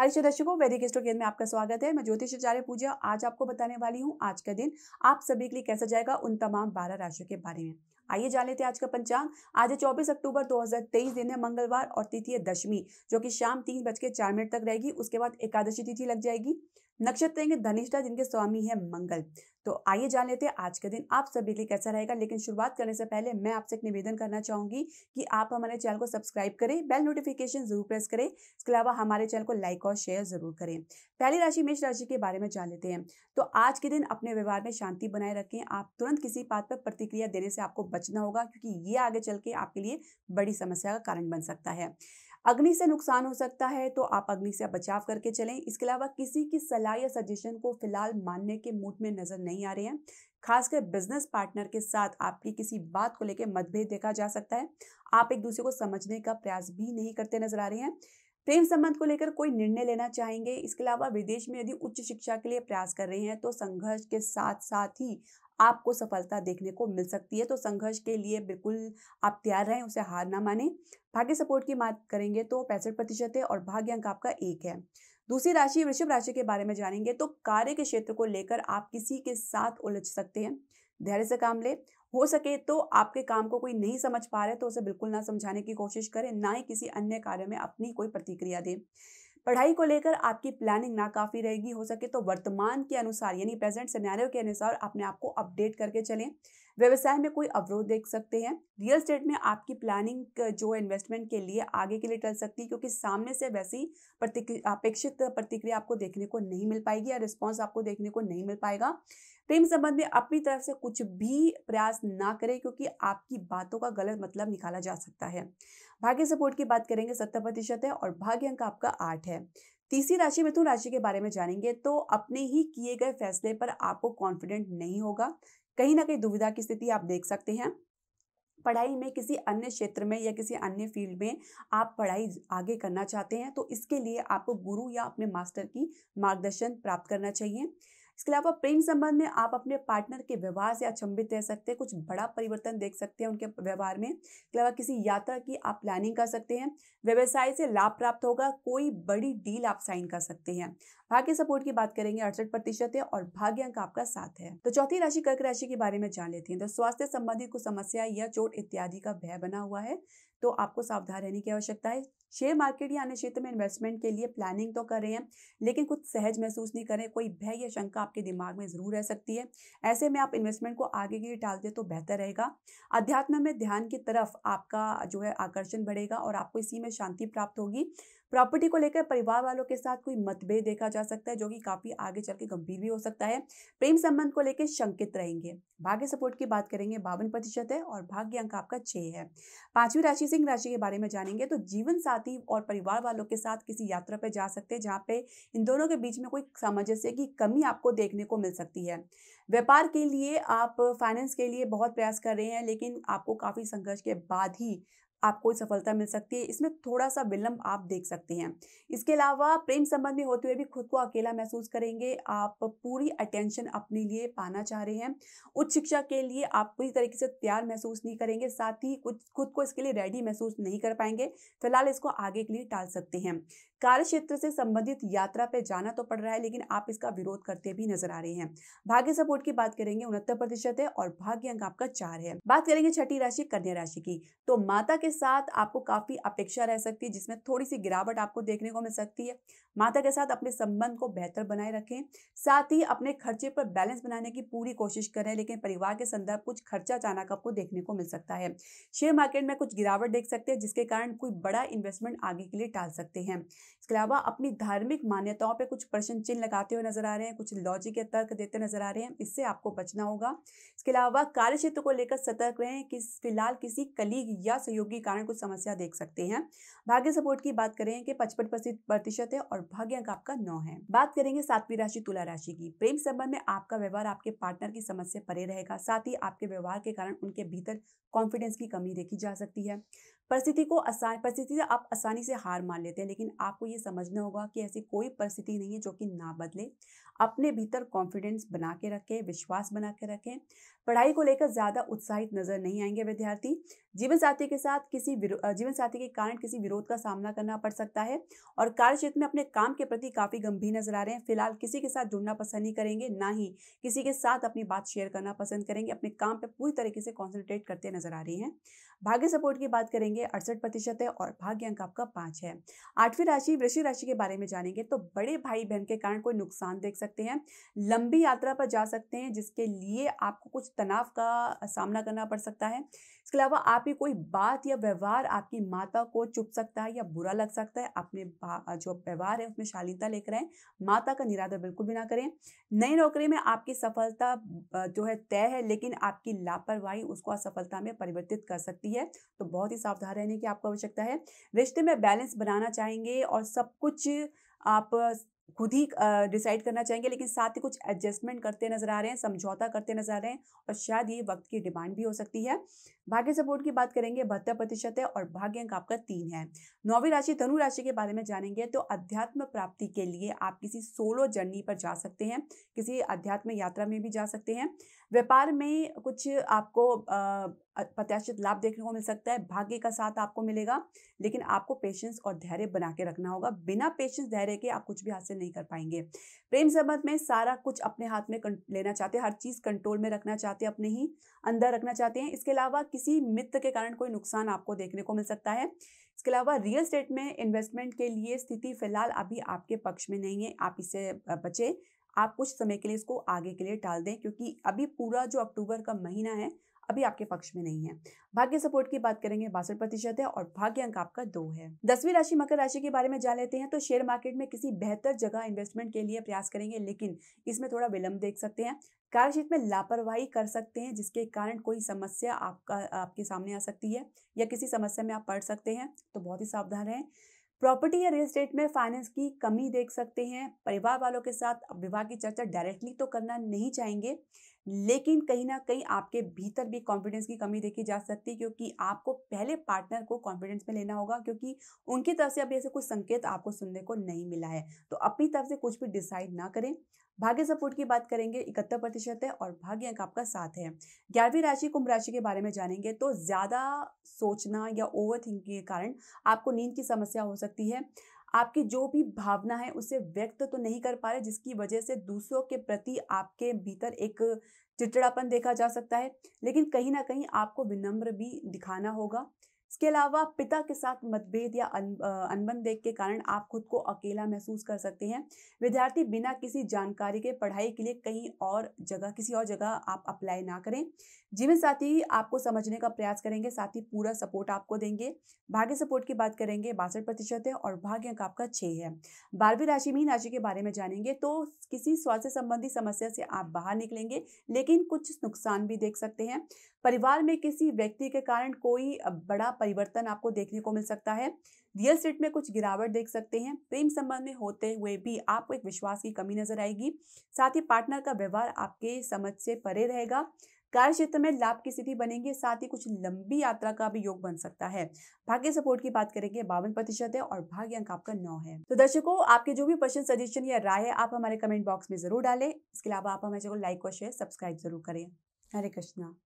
हरीशो दर्शकों वैदिक स्टोर केंद्र में आपका स्वागत है मैं ज्योतिष आचार्य पूजा आज आपको बताने वाली हूँ आज का दिन आप सभी के लिए कैसा जाएगा उन तमाम बारह राशियों के बारे में आइए जान लेते हैं आज का पंचांग आज है 24 अक्टूबर 2023 दिन है मंगलवार और तिथि है दशमी जो कि शाम तीन बज के चार मिनट तक रहेगी उसके बाद एकादशी तिथि लग जाएगी नक्षत्र रहेंगे धनिष्ठा जिनके स्वामी है मंगल तो आइए जान लेते हैं आज के दिन आप सभी के लिए कैसा रहेगा लेकिन शुरुआत करने से पहले मैं आपसे एक निवेदन करना चाहूंगी कि आप हमारे चैनल को सब्सक्राइब करें बेल नोटिफिकेशन जरूर प्रेस करें इसके अलावा हमारे चैनल को लाइक और शेयर जरूर करें पहली राशि मेष राशि के बारे में जान लेते हैं तो आज के दिन अपने व्यवहार में शांति बनाए रखें आप तुरंत किसी बात पर प्रतिक्रिया देने से आपको बचना होगा क्योंकि ये आगे चल के आपके लिए बड़ी समस्या का कारण बन सकता है अग्नि से नुकसान हो सकता है तो आप अग्नि से बचाव करके चलें इसके अलावा किसी की सलाह या सजेशन को फिलहाल मानने के मूड में नज़र नहीं आ रहे हैं खासकर बिजनेस पार्टनर के साथ आपकी किसी बात को लेकर मतभेद देखा जा सकता है आप एक दूसरे को समझने का प्रयास भी नहीं करते नजर आ रहे हैं प्रेम संबंध को लेकर कोई निर्णय लेना चाहेंगे इसके अलावा विदेश में यदि उच्च शिक्षा के लिए प्रयास कर रहे हैं तो संघर्ष के साथ साथ ही आपको सफलता देखने को मिल सकती है तो संघर्ष के लिए बिल्कुल आप तैयार रहें उसे हार ना माने भाग्य सपोर्ट की बात करेंगे तो पैंसठ प्रतिशत है और भाग्य अंक आपका एक है दूसरी राशि वृषभ राशि के बारे में जानेंगे तो कार्य के क्षेत्र को लेकर आप किसी के साथ उलझ सकते हैं धैर्य से काम ले हो सके तो आपके काम को कोई नहीं समझ पा रहे तो उसे बिल्कुल ना समझाने की कोशिश करें ना ही किसी अन्य कार्य में अपनी कोई प्रतिक्रिया दें पढ़ाई को लेकर आपकी प्लानिंग ना काफी रहेगी हो सके तो वर्तमान के अनुसार यानी प्रेजेंट सिनेरियो के अनुसार अपने आप को अपडेट करके चलें व्यवसाय में कोई अवरोध देख सकते हैं रियल स्टेट में आपकी प्लानिंग जो इन्वेस्टमेंट के लिए आगे के लिए टल सकती है क्योंकि सामने से वैसी प्रतिक्रिया अपेक्षित प्रतिक्रिया आपको देखने को नहीं मिल पाएगी या रिस्पॉन्स आपको देखने को नहीं मिल पाएगा प्रेम तो संबंध में अपनी तरफ से कुछ भी प्रयास ना करें क्योंकि आपकी बातों का गलत मतलब निकाला जा सकता है भाग्य सपोर्ट की बात करेंगे सत्तर प्रतिशत है और भाग्य अंक आपका आठ है तीसरी राशि मिथुन राशि के बारे में जानेंगे तो अपने ही किए गए फैसले पर आपको कॉन्फिडेंट नहीं होगा कहीं ना कहीं दुविधा की स्थिति आप देख सकते हैं पढ़ाई में किसी अन्य क्षेत्र में या किसी अन्य फील्ड में आप पढ़ाई आगे करना चाहते हैं तो इसके लिए आपको गुरु या अपने मास्टर की मार्गदर्शन प्राप्त करना चाहिए इसके अलावा प्रेम संबंध में आप अपने पार्टनर के व्यवहार से अचंभित रह सकते हैं कुछ बड़ा परिवर्तन देख सकते हैं उनके व्यवहार में इसके अलावा किसी यात्रा की आप प्लानिंग कर सकते हैं व्यवसाय से लाभ प्राप्त होगा कोई बड़ी डील आप साइन कर सकते हैं भाग्य सपोर्ट की बात करेंगे अड़सठ प्रतिशत है और भाग्य अंक आपका साथ है तो चौथी राशि कर्क राशि के बारे में जान लेते हैं तो स्वास्थ्य संबंधित कुछ समस्या या चोट इत्यादि का भय बना हुआ है तो आपको सावधान रहने की आवश्यकता है शेयर मार्केट या अन्य क्षेत्र में इन्वेस्टमेंट के लिए प्लानिंग तो कर रहे हैं लेकिन कुछ सहज महसूस नहीं करें कोई भय या शंका आपके दिमाग में जरूर रह सकती है ऐसे में आप इन्वेस्टमेंट को आगे के लिए टाल दें तो बेहतर रहेगा अध्यात्म में ध्यान की तरफ आपका जो है आकर्षण बढ़ेगा और आपको इसी में शांति प्राप्त होगी प्रॉपर्टी को लेकर परिवार वालों के साथ कोई मतभेद देखा जा सकता है जो कि काफ़ी आगे चल के गंभीर भी हो सकता है प्रेम संबंध को लेकर शंकित रहेंगे भाग्य सपोर्ट की बात करेंगे बावन प्रतिशत है और भाग्य अंक आपका छह है पांचवी राशि सिंह राशि के बारे में जानेंगे तो जीवन साथी और परिवार वालों के साथ किसी यात्रा पर जा सकते हैं जहाँ पे इन दोनों के बीच में कोई सामंजस्य की कमी आपको देखने को मिल सकती है व्यापार के लिए आप फाइनेंस के लिए बहुत प्रयास कर रहे हैं लेकिन आपको काफ़ी संघर्ष के बाद ही आपको सफलता मिल सकती है इसमें थोड़ा सा विलंब आप देख सकते हैं इसके अलावा प्रेम संबंध में होते हुए भी खुद को अकेला महसूस करेंगे आप पूरी अटेंशन अपने लिए पाना चाह रहे हैं उच्च शिक्षा के लिए आप पूरी तरीके से तैयार महसूस नहीं करेंगे साथ ही कुछ खुद को इसके लिए रेडी महसूस नहीं कर पाएंगे फिलहाल इसको आगे के लिए टाल सकते हैं कार्य क्षेत्र से संबंधित यात्रा पे जाना तो पड़ रहा है लेकिन आप इसका विरोध करते भी नजर आ रहे हैं भाग्य सपोर्ट की बात करेंगे उनहत्तर प्रतिशत है और भाग्य अंक आपका चार है बात करेंगे छठी राशि कन्या राशि की तो माता के साथ आपको काफ़ी अपेक्षा रह सकती है जिसमें थोड़ी सी गिरावट आपको देखने को मिल सकती है माता के साथ अपने संबंध को बेहतर बनाए रखें साथ ही अपने खर्चे पर बैलेंस बनाने की पूरी कोशिश करें लेकिन परिवार के संदर्भ कुछ खर्चा अचानक आपको देखने को मिल सकता है शेयर मार्केट में कुछ गिरावट देख सकते हैं जिसके कारण कोई बड़ा इन्वेस्टमेंट आगे के लिए टाल सकते हैं इसके अलावा अपनी धार्मिक मान्यताओं पर कुछ प्रश्न चिन्ह लगाते हुए नजर आ रहे हैं कुछ लॉजिक या तर्क देते नजर आ रहे हैं इससे आपको बचना होगा इसके अलावा कार्य को लेकर सतर्क रहें कि फिलहाल किसी कलीग या सहयोगी के कारण कुछ समस्या देख सकते हैं भाग्य सपोर्ट की बात करें कि पचपन प्रतिशत है और भाग्य अंक आपका नौ है बात करेंगे सातवीं राशि तुला राशि की प्रेम संबंध में आपका व्यवहार आपके पार्टनर की समस्या परे रहेगा साथ ही आपके व्यवहार के कारण उनके भीतर कॉन्फिडेंस की कमी देखी जा सकती है परिस्थिति को आसान परिस्थिति से आप आसानी से हार मान लेते हैं लेकिन आपको ये समझना होगा कि ऐसी कोई परिस्थिति नहीं है जो कि ना बदले अपने भीतर कॉन्फिडेंस बना के रखें विश्वास बना के रखें पढ़ाई को लेकर ज़्यादा उत्साहित नज़र नहीं आएंगे विद्यार्थी जीवन साथी के साथ किसी जीवन साथी के कारण किसी विरोध का सामना करना पड़ सकता है और कार्य क्षेत्र में अपने काम के प्रति काफ़ी गंभीर नजर आ रहे हैं फिलहाल किसी के साथ जुड़ना पसंद नहीं करेंगे ना ही किसी के साथ अपनी बात शेयर करना पसंद करेंगे अपने काम पर पूरी तरीके से कॉन्सेंट्रेट करते नजर आ रही हैं भाग्य सपोर्ट की बात करेंगे जानेंगे अड़सठ प्रतिशत है और भाग्य अंक आपका पांच है आठवीं राशि वृषि राशि के बारे में जानेंगे तो बड़े भाई बहन के कारण कोई नुकसान देख सकते हैं लंबी यात्रा पर जा सकते हैं जिसके लिए आपको कुछ तनाव का सामना करना पड़ सकता है इसके अलावा आपकी कोई बात या व्यवहार आपकी माता को चुप सकता है या बुरा लग सकता है अपने जो व्यवहार है उसमें शालीनता लेकर आए माता का निरादर बिल्कुल भी ना करें नई नौकरी में आपकी सफलता जो है तय है लेकिन आपकी लापरवाही उसको असफलता में परिवर्तित कर सकती है तो बहुत ही सावधान तैयार रहने की आपको आवश्यकता है रिश्ते में बैलेंस बनाना चाहेंगे और सब कुछ आप खुद ही डिसाइड करना चाहेंगे लेकिन साथ ही कुछ एडजस्टमेंट करते नजर आ रहे हैं समझौता करते नजर आ रहे हैं और शायद ये वक्त की डिमांड भी हो सकती है भाग्य सपोर्ट की बात करेंगे बहत्तर प्रतिशत है और भाग्य अंक आपका तीन है नौवीं राशि धनु राशि के बारे में जानेंगे तो अध्यात्म प्राप्ति के लिए आप किसी सोलो जर्नी पर जा सकते हैं किसी अध्यात्म यात्रा में भी जा सकते हैं व्यापार में कुछ आपको प्रत्याशित लाभ देखने को मिल सकता है भाग्य का साथ आपको मिलेगा लेकिन आपको पेशेंस और धैर्य बना के रखना होगा बिना पेशेंस धैर्य के आप कुछ भी हासिल नहीं कर पाएंगे प्रेम संबंध में सारा कुछ अपने हाथ में लेना चाहते हैं हर चीज़ कंट्रोल में रखना चाहते हैं अपने ही अंदर रखना चाहते हैं इसके अलावा किसी मित्र के कारण कोई नुकसान आपको देखने को मिल सकता है इसके अलावा रियल स्टेट में इन्वेस्टमेंट के लिए स्थिति फिलहाल अभी आपके पक्ष में नहीं है आप इससे बचें आप कुछ समय के लिए इसको आगे के लिए टाल दें क्योंकि अभी पूरा जो अक्टूबर का महीना है अभी आपके पक्ष में नहीं है भाग्य सपोर्ट की बात करेंगे बासठ प्रतिशत है और भाग्य अंक आपका दो है दसवीं राशि मकर राशि के बारे में जान लेते हैं तो शेयर मार्केट में किसी बेहतर जगह इन्वेस्टमेंट के लिए प्रयास करेंगे लेकिन इसमें थोड़ा विलंब देख सकते हैं कार्यक्षेत्र में लापरवाही कर सकते हैं जिसके कारण कोई समस्या आपका आपके सामने आ सकती है या किसी समस्या में आप पड़ सकते हैं तो बहुत ही सावधान रहें प्रॉपर्टी या रियल स्टेट में फाइनेंस की कमी देख सकते हैं परिवार वालों के साथ विवाह की चर्चा डायरेक्टली तो करना नहीं चाहेंगे लेकिन कहीं ना कहीं आपके भीतर भी कॉन्फिडेंस की कमी देखी जा सकती है क्योंकि आपको पहले पार्टनर को कॉन्फिडेंस में लेना होगा क्योंकि उनकी तरफ से अभी ऐसे कुछ संकेत आपको सुनने को नहीं मिला है तो अपनी तरफ से कुछ भी डिसाइड ना करें भाग्य सपोर्ट की बात करेंगे इकहत्तर प्रतिशत है और भाग्य अंक आपका साथ है ग्यारहवीं राशि कुंभ राशि के बारे में जानेंगे तो ज़्यादा सोचना या ओवर थिंकिंग के कारण आपको नींद की समस्या हो सकती है आपकी जो भी भावना है उसे व्यक्त तो नहीं कर पा रहे जिसकी वजह से दूसरों के प्रति आपके भीतर एक चिड़चिड़ापन देखा जा सकता है लेकिन कहीं ना कहीं आपको विनम्र भी दिखाना होगा इसके अलावा पिता के साथ मतभेद या अनबन देख के कारण आप खुद को अकेला महसूस कर सकते हैं विद्यार्थी बिना किसी जानकारी के पढ़ाई के लिए कहीं और जगह किसी और जगह आप अप्लाई ना करें जीवन साथी आपको समझने का प्रयास करेंगे साथ ही पूरा सपोर्ट आपको देंगे भाग्य सपोर्ट की बात करेंगे बासठ प्रतिशत है और भाग्य अंक आपका छः है बारहवीं राशि मीन राशि के बारे में जानेंगे तो किसी स्वास्थ्य संबंधी समस्या से आप बाहर निकलेंगे लेकिन कुछ नुकसान भी देख सकते हैं परिवार में किसी व्यक्ति के कारण कोई बड़ा परिवर्तन आपको देखने को मिल सकता है रियल स्टेट में कुछ गिरावट देख सकते हैं प्रेम संबंध में होते हुए भी आपको एक विश्वास की कमी नजर आएगी साथ ही पार्टनर का व्यवहार आपके समझ से परे रहेगा कार्य क्षेत्र में लाभ की स्थिति बनेगी साथ ही कुछ लंबी यात्रा का भी योग बन सकता है भाग्य सपोर्ट की बात करेंगे बावन प्रतिशत है और भाग्य अंक आपका नौ है तो दर्शकों आपके जो भी क्वेश्चन सजेशन या राय है आप हमारे कमेंट बॉक्स में जरूर डालें इसके अलावा आप हमारे चैनल को लाइक और शेयर सब्सक्राइब जरूर करें हरे कृष्णा